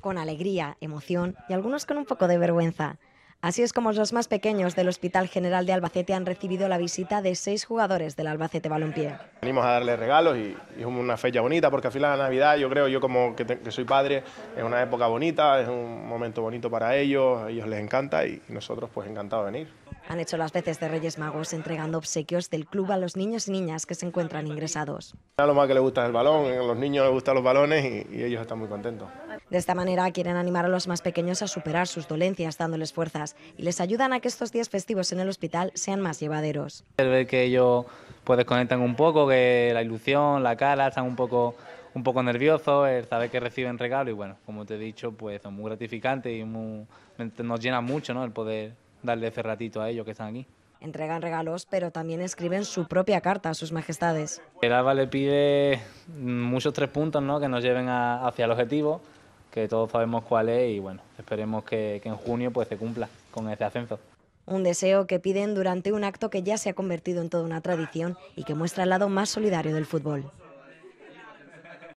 con alegría, emoción y algunos con un poco de vergüenza. Así es como los más pequeños del Hospital General de Albacete han recibido la visita de seis jugadores del Albacete Balompié. Venimos a darles regalos y, es una fecha bonita porque al final la Navidad, yo creo, yo como que, soy padre, es una época bonita, es un momento bonito para ellos, a ellos les encanta y nosotros pues encantados de venir han hecho las veces de Reyes Magos entregando obsequios del club a los niños y niñas que se encuentran ingresados. A lo más que les gusta el balón, a los niños les gustan los balones y, ellos están muy contentos. De esta manera quieren animar a los más pequeños a superar sus dolencias dándoles fuerzas y les ayudan a que estos días festivos en el hospital sean más llevaderos. El ver que ellos pues, desconectan un poco, que la ilusión, la cara, están un poco un poco nervioso, el saber que reciben regalo y bueno, como te he dicho, pues son muy gratificantes y muy, nos llena mucho ¿no? el poder darle ese ratito a ellos que están aquí. Entregan regalos, pero también escriben su propia carta a sus majestades. El Alba le pide mm, muchos tres puntos que nos lleven hacia el objetivo, que todos sabemos cuál es y bueno, esperemos que, que en junio pues, se cumpla con ese ascenso. Un deseo que piden durante un acto que ya se ha convertido en toda una tradición y que muestra el lado más solidario del fútbol.